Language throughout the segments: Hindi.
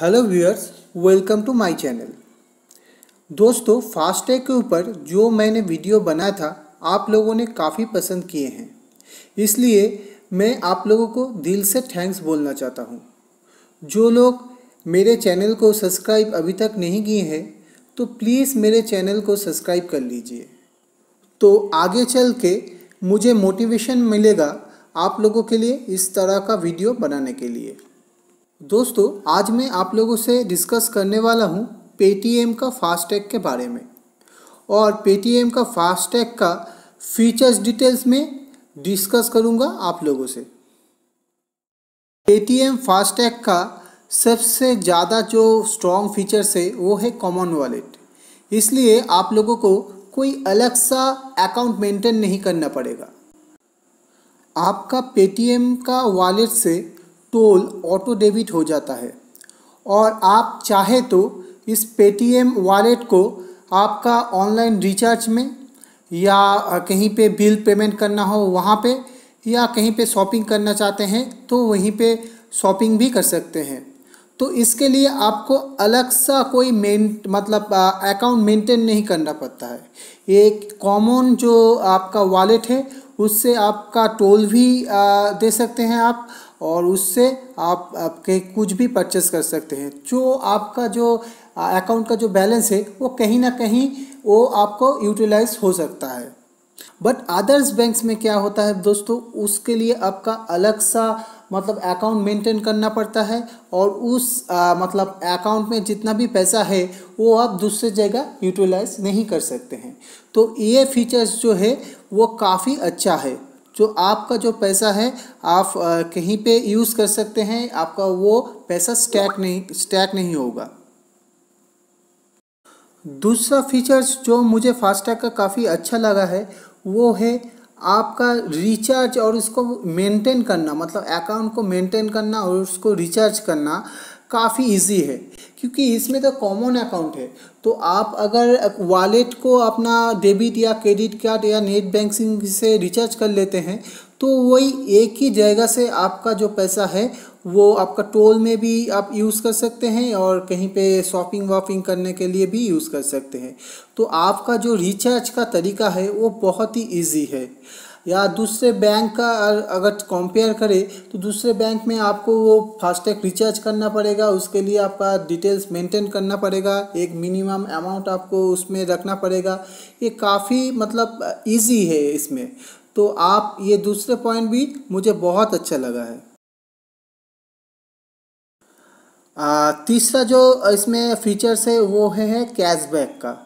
hello viewers welcome to my channel दोस्तों फास्टैग के ऊपर जो मैंने वीडियो बना था आप लोगों ने काफ़ी पसंद किए हैं इसलिए मैं आप लोगों को दिल से थैंक्स बोलना चाहता हूँ जो लोग मेरे चैनल को सब्सक्राइब अभी तक नहीं किए हैं तो प्लीज़ मेरे चैनल को सब्सक्राइब कर लीजिए तो आगे चल के मुझे मोटिवेशन मिलेगा आप लोगों के लिए इस तरह का वीडियो बनाने के लिए दोस्तों आज मैं आप लोगों से डिस्कस करने वाला हूँ पेटीएम का फास्टैग के बारे में और पेटीएम का फास्टैग का फीचर्स डिटेल्स में डिस्कस करूँगा आप लोगों से पेटीएम फास्टैग का सबसे ज़्यादा जो स्ट्रॉन्ग फीचर्स है वो है कॉमन वॉलेट इसलिए आप लोगों को कोई अलग सा अकाउंट मेंटेन नहीं करना पड़ेगा आपका पेटीएम का वॉलेट से टोल ऑटो डेबिट हो जाता है और आप चाहे तो इस पेटीएम वॉलेट को आपका ऑनलाइन रिचार्ज में या कहीं पे बिल पेमेंट करना हो वहाँ पे या कहीं पे शॉपिंग करना चाहते हैं तो वहीं पे शॉपिंग भी कर सकते हैं तो इसके लिए आपको अलग सा कोई मेन मतलब अकाउंट मेंटेन नहीं करना पड़ता है एक कॉमन जो आपका वॉलेट है उससे आपका टोल भी दे सकते हैं आप और उससे आप आपके कुछ भी परचेस कर सकते हैं जो आपका जो अकाउंट का जो बैलेंस है वो कहीं ना कहीं वो आपको यूटिलाइज हो सकता है बट अदर्स बैंक्स में क्या होता है दोस्तों उसके लिए आपका अलग सा मतलब अकाउंट मेंटेन करना पड़ता है और उस आ, मतलब अकाउंट में जितना भी पैसा है वो आप दूसरे जगह यूटिलाइज नहीं कर सकते हैं तो ये फीचर्स जो है वो काफ़ी अच्छा है जो आपका जो पैसा है आप आ, कहीं पे यूज़ कर सकते हैं आपका वो पैसा स्टैक नहीं स्टैक नहीं होगा दूसरा फीचर्स जो मुझे फास्टैग का काफ़ी अच्छा लगा है वो है आपका रिचार्ज और उसको मेंटेन करना मतलब अकाउंट को मेंटेन करना और उसको रिचार्ज करना काफ़ी इजी है क्योंकि इसमें तो कॉमन अकाउंट है तो आप अगर वॉलेट को अपना डेबिट या क्रेडिट कार्ड या नेट बैंकिंग से रिचार्ज कर लेते हैं तो वही एक ही जगह से आपका जो पैसा है वो आपका टोल में भी आप यूज़ कर सकते हैं और कहीं पे शॉपिंग वॉपिंग करने के लिए भी यूज़ कर सकते हैं तो आपका जो रिचार्ज का तरीका है वो बहुत ही इजी है या दूसरे बैंक का अगर कंपेयर करें तो दूसरे बैंक में आपको वो फास्टैग रिचार्ज करना पड़ेगा उसके लिए आपका डिटेल्स मेंटेन करना पड़ेगा एक मिनिमम अमाउंट आपको उसमें रखना पड़ेगा ये काफ़ी मतलब इजी है इसमें तो आप ये दूसरे पॉइंट भी मुझे बहुत अच्छा लगा है आ, तीसरा जो इसमें फीचर्स है वो है, है कैशबैक का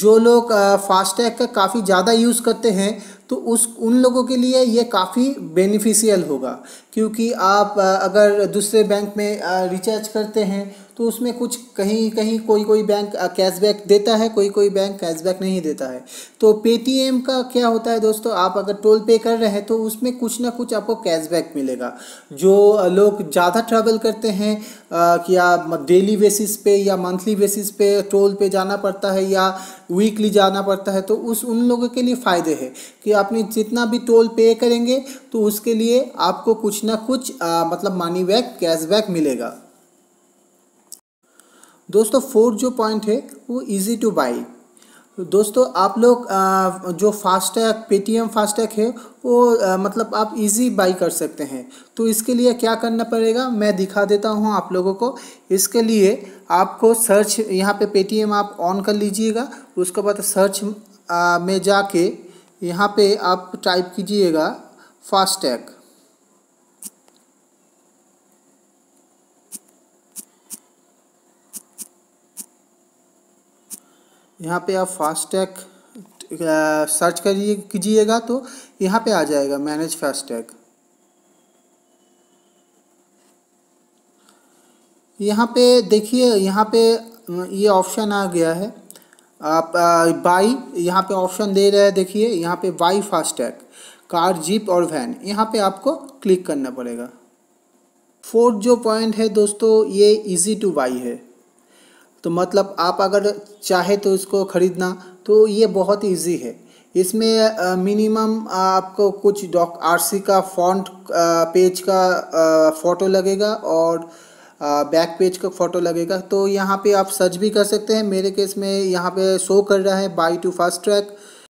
जो लोग फास्टैग का काफ़ी ज़्यादा यूज़ करते हैं तो उस उन लोगों के लिए ये काफ़ी बेनिफिशियल होगा क्योंकि आप अगर दूसरे बैंक में रिचार्ज करते हैं तो उसमें कुछ कहीं कहीं कोई कोई बैंक कैशबैक देता है कोई कोई बैंक कैशबैक नहीं देता है तो पेटीएम का क्या होता है दोस्तों आप अगर टोल पे कर रहे हैं तो उसमें कुछ ना कुछ आपको कैशबैक मिलेगा जो लोग ज़्यादा ट्रैवल करते हैं या डेली बेसिस पे या मंथली बेसिस पे टोल पे जाना पड़ता है या वीकली जाना पड़ता है तो उस उन लोगों के लिए फ़ायदे है कि आपने जितना भी टोल पे करेंगे तो उसके लिए आपको कुछ ना कुछ आ, मतलब मनी बैक कैशबैक मिलेगा दोस्तों फोर्थ जो पॉइंट है वो इजी टू बाई दोस्तों आप लोग जो फास्टैग पेटीएम फास्टैग है वो मतलब आप इजी बाई कर सकते हैं तो इसके लिए क्या करना पड़ेगा मैं दिखा देता हूँ आप लोगों को इसके लिए आपको सर्च यहाँ पे पेटीएम आप ऑन कर लीजिएगा उसके बाद सर्च में जाके यहाँ पे आप टाइप कीजिएगा फास्टैग यहाँ पे आप फास्टैग सर्च करिए कीजिएगा तो यहाँ पे आ जाएगा मैनेज फास्टैग यहाँ पे देखिए यहाँ पे ये ऑप्शन आ गया है आप बाई यहाँ पे ऑप्शन दे रहा है देखिए यहाँ पे बाई फास्टैग कार जीप और वैन यहाँ पे आपको क्लिक करना पड़ेगा फोर्थ जो पॉइंट है दोस्तों ये इजी टू बाई है तो मतलब आप अगर चाहे तो इसको ख़रीदना तो ये बहुत ईजी है इसमें मिनिमम आपको कुछ डॉक आरसी का फॉन्ट पेज का फ़ोटो लगेगा और बैक पेज का फ़ोटो लगेगा तो यहाँ पे आप सर्च भी कर सकते हैं मेरे केस में यहाँ पे शो कर रहा है बाई टू फास्ट ट्रैक